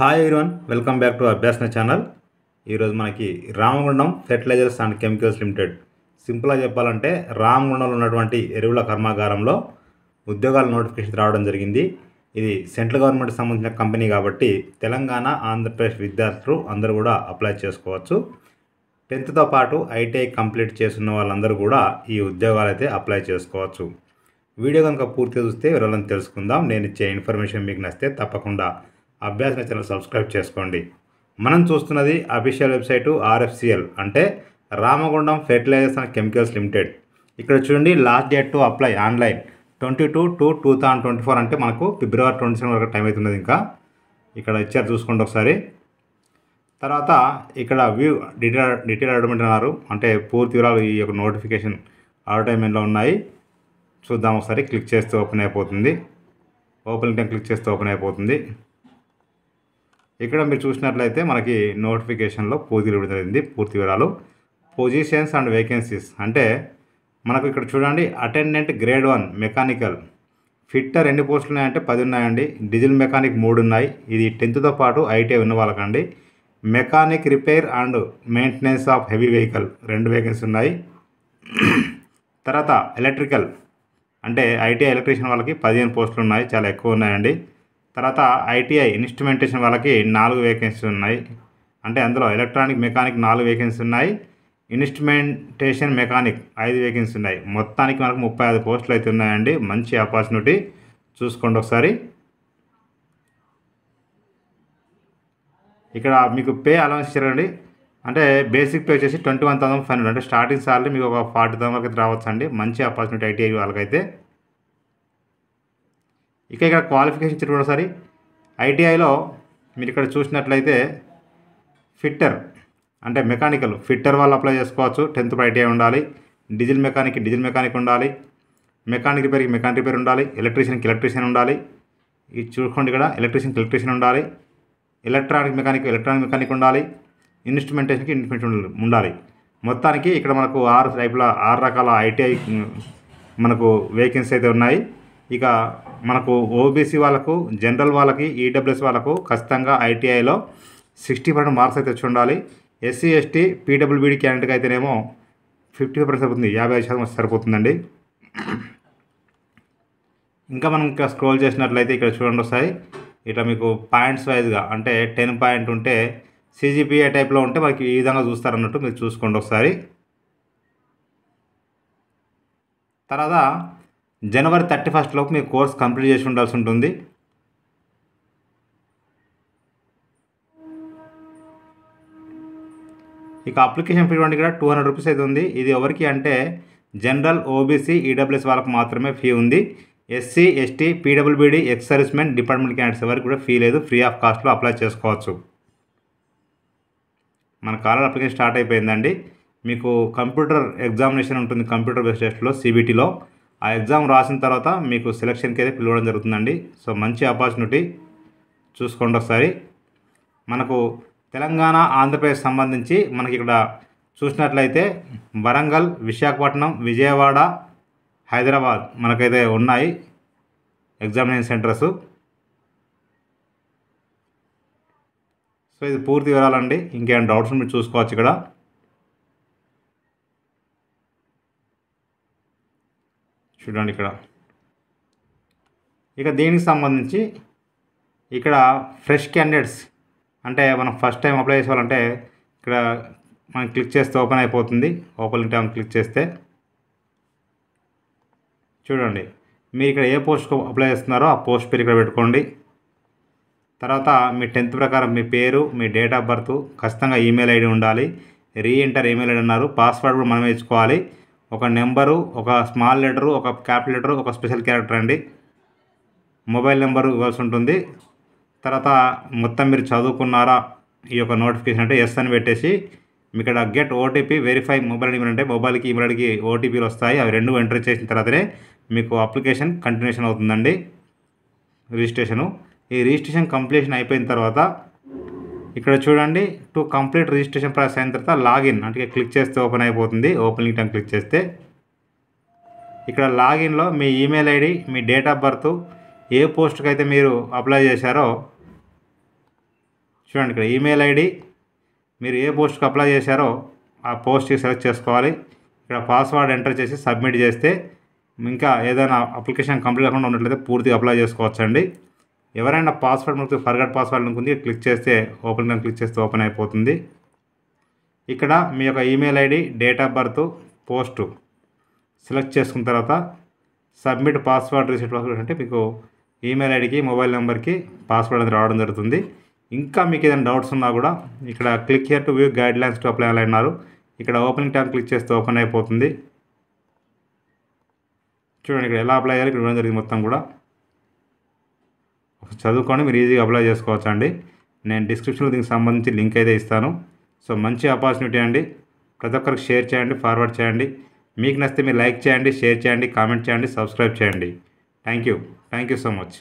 hi everyone welcome back to Abhyasana channel ఈరోజు మనకి Ramagundam fertilizers and chemicals limited సింపుల్గా చెప్పాలంటే రామగుండంలో ఉన్నటువంటి ఎరువుల కర్మాగారంలో ఉద్యోగాల నోటిఫికేషన్ రావడం జరిగింది ఇది సెంట్రల్ గవర్నమెంట్ సంబంధించిన కంపెనీ కాబట్టి తెలంగాణ ఆంధ్రప్రదేశ్ విద్యార్థులు అందరూ కూడా అప్లై చేసుకోవచ్చు టెన్త్తో పాటు ఐటీఐ కంప్లీట్ చేస్తున్న వాళ్ళందరూ కూడా ఈ ఉద్యోగాలు అయితే అప్లై చేసుకోవచ్చు వీడియో కనుక పూర్తి చూస్తే వివరాలను తెలుసుకుందాం నేను ఇచ్చే ఇన్ఫర్మేషన్ మీకు నచ్చితే తప్పకుండా అభ్యాసన ఛానల్ సబ్స్క్రైబ్ చేసుకోండి మనం చూస్తున్నది అఫీషియల్ వెబ్సైటు ఆర్ఎఫ్సిఎల్ అంటే Ramagundam fertilizers and chemicals limited ఇక్కడ చూడండి last date to apply online twenty two two two thousand twenty four అంటే మనకు ఫిబ్రవరి ట్వంటీ సెవెన్ వరకు టైం అవుతున్నది ఇంకా ఇక్కడ ఇచ్చారు చూసుకోండి ఒకసారి తర్వాత ఇక్కడ వ్యూ డీటెయిల్ డీటెయిల్ అడ్వర్టైమెంట్ అన్నారు అంటే పూర్తి వివరాలు ఈ యొక్క నోటిఫికేషన్ అడ్వర్టైజ్మెంట్లో ఉన్నాయి చూద్దాం ఒకసారి క్లిక్ చేస్తే ఓపెన్ అయిపోతుంది ఓపెన్ టైం క్లిక్ చేస్తే ఓపెన్ అయిపోతుంది ఇక్కడ మీరు చూసినట్లయితే మనకి నోటిఫికేషన్లో పూర్తి విడుదలైంది పూర్తి వివరాలు పొజిషన్స్ అండ్ వేకెన్సీస్ అంటే మనకు ఇక్కడ చూడండి attendant grade one mechanical fitter ఎన్ని పోస్టులు ఉన్నాయంటే పది ఉన్నాయండి డీజిల్ మెకానిక్ మూడు ఉన్నాయి ఇది టెన్త్తో పాటు ఐటీఐ ఉన్న వాళ్ళకండి mechanic repair and maintenance of heavy vehicle రెండు వేకెన్సీ ఉన్నాయి తర్వాత ఎలక్ట్రికల్ అంటే ఐటీఐ ఎలక్ట్రీషియన్ వాళ్ళకి పదిహేను పోస్టులు ఉన్నాయి చాలా ఎక్కువ ఉన్నాయండి తర్వాత ఐటీఐ ఇన్స్ట్రుమెంటేషన్ వాళ్ళకి నాలుగు వేకెన్సీ ఉన్నాయి అంటే అందులో ఎలక్ట్రానిక్ మెకానిక్ నాలుగు వేకెన్సీ ఉన్నాయి ఇన్స్ట్రుమెంటేషన్ మెకానిక్ ఐదు వేకెన్సీ ఉన్నాయి మొత్తానికి మనకు ముప్పై ఐదు పోస్టులు అయితే ఉన్నాయండి మంచి ఆపర్చునిటీ చూసుకోండి ఒకసారి ఇక్కడ మీకు పే అలవెన్స్ చేయండి అంటే బేసిక్ పే వచ్చేసి twenty one thousand five hundred అంటే స్టార్టింగ్ సాలరీ మీకు ఒక ఫార్టీ థౌసండ్ వరకు రావచ్చు అండి మంచి ఆపర్చునిటీ ఐటీఐ వాళ్ళకైతే ఇక ఇక్కడ క్వాలిఫికేషన్ ఇచ్చినప్పుడు ఒకసారి ఐటీఐలో మీరు ఇక్కడ చూసినట్లయితే ఫిట్టర్ అంటే మెకానికల్ ఫిట్టర్ వాళ్ళు అప్లై చేసుకోవచ్చు టెన్త్ ఐటీఐ ఉండాలి డీజిల్ మెకానిక్ డీజిల్ మెకానిక్ ఉండాలి మెకానిక్ రిపేర్కి మెకానిక్ రిపేర్ ఉండాలి ఎలక్ట్రీషియన్కి ఎలక్ట్రీషియన్ ఉండాలి ఇది చూసుకోండి ఇక్కడ ఎలక్ట్రీషియన్కి ఎలక్ట్రీషియన్ ఉండాలి ఎలక్ట్రానిక్ మెకానిక్ ఎలక్ట్రానిక్ మెకానిక్ ఉండాలి ఇన్స్ట్రుమెంటేషన్కి ఇన్స్ట్రుమెంట్ ఉండాలి మొత్తానికి ఇక్కడ మనకు ఆరు టైప్ల ఆరు రకాల ఐటీఐ మనకు వేకెన్సీ అయితే ఉన్నాయి ఇక మనకు ఓబీసీ వాళ్ళకు జనరల్ వాళ్ళకి ఈడబ్ల్యూఎస్ వాళ్ళకు ఖచ్చితంగా ఐటీఐలో సిక్స్టీ పర్సెంట్ మార్క్స్ అయితే వచ్చి ఉండాలి ఎస్సీ ఎస్టీ పీడబ్ల్యూబీడీ క్యాండిడేట్ అయితేనేమో ఫిఫ్టీ పర్సెంట్ సరిపోతుంది యాభై ఐదు శాతం సరిపోతుందండి ఇంకా మనం ఇంకా స్క్రోల్ చేసినట్లయితే ఇక్కడ చూడండి వస్తాయి ఇట్లా మీకు పాయింట్స్ వైజ్గా అంటే టెన్ పాయింట్ ఉంటే సిజిపిఏ టైప్లో ఉంటే మనకి ఈ విధంగా చూస్తారన్నట్టు మీరు చూసుకోండి ఒకసారి తర్వాత జనవరి థర్టీ ఫస్ట్ లోపు మీ కోర్స్ కంప్లీట్ చేసి ఉండాల్సి ఉంటుంది ఇక అప్లికేషన్ ఫీ వంటి కూడా టూ హండ్రెడ్ రూపీస్ అయితే ఉంది ఇది ఎవరికి అంటే జనరల్ ఓబీసీ ఈడబ్ల్యూఎస్ వాళ్ళకి మాత్రమే ఫీ ఉంది SC ST PWBD ex department candidates ఎవరికి కూడా ఫీ లేదు ఫ్రీ ఆఫ్ కాస్ట్లో అప్లై చేసుకోవచ్చు మన కాలర్ అప్లికేషన్ స్టార్ట్ అయిపోయిందండి మీకు కంప్యూటర్ ఎగ్జామినేషన్ ఉంటుంది కంప్యూటర్ బేస్ టెస్ట్లో సిబిటీలో ఆ ఎగ్జామ్ రాసిన తర్వాత మీకు సెలక్షన్కి అయితే పిలవడం జరుగుతుందండి సో మంచి ఆపర్చునిటీ చూసుకోండి ఒకసారి మనకు తెలంగాణ ఆంధ్రప్రదేశ్ సంబంధించి మనకి ఇక్కడ చూసినట్లయితే వరంగల్ విశాఖపట్నం విజయవాడ హైదరాబాద్ మనకైతే ఉన్నాయి ఎగ్జామినేషన్ సెంటర్స్ సో ఇది పూర్తి వివరాలండి ఇంకేమైనా డౌట్స్ మీరు చూసుకోవచ్చు ఇక్కడ చూడండి ఇక్కడ ఇక దీనికి సంబంధించి ఇక్కడ ఫ్రెష్ క్యాండిడేట్స్ అంటే మనం ఫస్ట్ టైం అప్లై చేసేవాళ్ళంటే ఇక్కడ మనం క్లిక్ చేస్తే ఓపెన్ అయిపోతుంది ఓపెన్ టైం క్లిక్ చేస్తే చూడండి మీరు ఇక్కడ ఏ పోస్ట్కు అప్లై చేస్తున్నారో ఆ పోస్ట్ పేరు ఇక్కడ పెట్టుకోండి తర్వాత మీ టెన్త్ ప్రకారం మీ పేరు మీ డేట్ ఆఫ్ బర్త్ ఖచ్చితంగా ఈమెయిల్ ఐడి ఉండాలి రీ ఎంటర్ ఈమెయిల్ ఐడి అన్నారు పాస్వర్డ్ కూడా మనం ఇచ్చుకోవాలి ఒక నెంబరు ఒక స్మాల్ లెటరు ఒక క్యాపిటల్ లెటరు ఒక స్పెషల్ క్యారెక్టర్ అండి మొబైల్ నెంబరు ఇవ్వాల్సి ఉంటుంది తర్వాత మొత్తం మీరు చదువుకున్నారా ఈ యొక్క నోటిఫికేషన్ అంటే ఎస్ అని పెట్టేసి మీకు ఇక్కడ get OTP verify mobile email అంటే మొబైల్కి ఈమెయిల్కి ఓటీపీలు వస్తాయి అవి రెండు ఎంటర్ చేసిన తర్వాతనే మీకు అప్లికేషన్ కంటిన్యూషన్ అవుతుందండి రిజిస్ట్రేషను ఈ రిజిస్ట్రేషన్ కంప్లీషన్ అయిపోయిన తర్వాత ఇక్కడ చూడండి టు కంప్లీట్ రిజిస్ట్రేషన్ ప్రాసెస్ అయిన తర్వాత లాగిన్ అంటే క్లిక్ చేస్తే ఓపెన్ అయిపోతుంది ఓపెన్ లింక్ క్లిక్ చేస్తే ఇక్కడ లాగిన్లో మీ ఈమెయిల్ ఐడి మీ డేట్ ఆఫ్ బర్త్ ఏ పోస్ట్కి అయితే మీరు అప్లై చేశారో చూడండి ఇక్కడ ఈమెయిల్ ఐడి మీరు ఏ పోస్ట్కి అప్లై చేశారో ఆ పోస్ట్కి సెలెక్ట్ చేసుకోవాలి ఇక్కడ పాస్వర్డ్ ఎంటర్ చేసి సబ్మిట్ చేస్తే ఇంకా ఏదైనా అప్లికేషన్ కంప్లీట్ కాకుండా ఉన్నట్లయితే పూర్తిగా అప్లై చేసుకోవచ్చండి ఎవరైనా పాస్వర్డ్ మనకు ఫర్గట్ పాస్వర్డ్ ఉంటుంది క్లిక్ చేస్తే ఓపెన్ కానీ క్లిక్ చేస్తే ఓపెన్ అయిపోతుంది ఇక్కడ మీ యొక్క email ID date of birth post select చేసుకున్న తర్వాత సబ్మిట్ పాస్వర్డ్ రీసెట్ పాస్వర్డ్ అంటే మీకు ఈమెయిల్ ఐడికి మొబైల్ నెంబర్కి పాస్వర్డ్ అనేది రావడం జరుగుతుంది ఇంకా మీకు ఏదైనా డౌట్స్ ఉన్నా కూడా ఇక్కడ click here to view guidelines to apply అన్నారు ఇక్కడ ఓపెనింగ్ టైం క్లిక్ చేస్తే ఓపెన్ అయిపోతుంది చూడండి ఇక్కడ ఎలా అప్లై చేయాలి ఇక్కడ ఇవ్వడం జరిగింది మొత్తం కూడా చదువుకొని మీరు ఈజీగా అప్లై చేసుకోవచ్చు అండి నేను డిస్క్రిప్షన్లో దీనికి సంబంధించి లింక్ అయితే ఇస్తాను సో మంచి ఆపర్చునిటీ అండి ప్రతి ఒక్కరికి షేర్ చేయండి ఫార్వర్డ్ చేయండి మీకు నచ్చితే మీరు లైక్ చేయండి షేర్ చేయండి కామెంట్ చేయండి సబ్స్క్రైబ్ చేయండి thank you thank you so much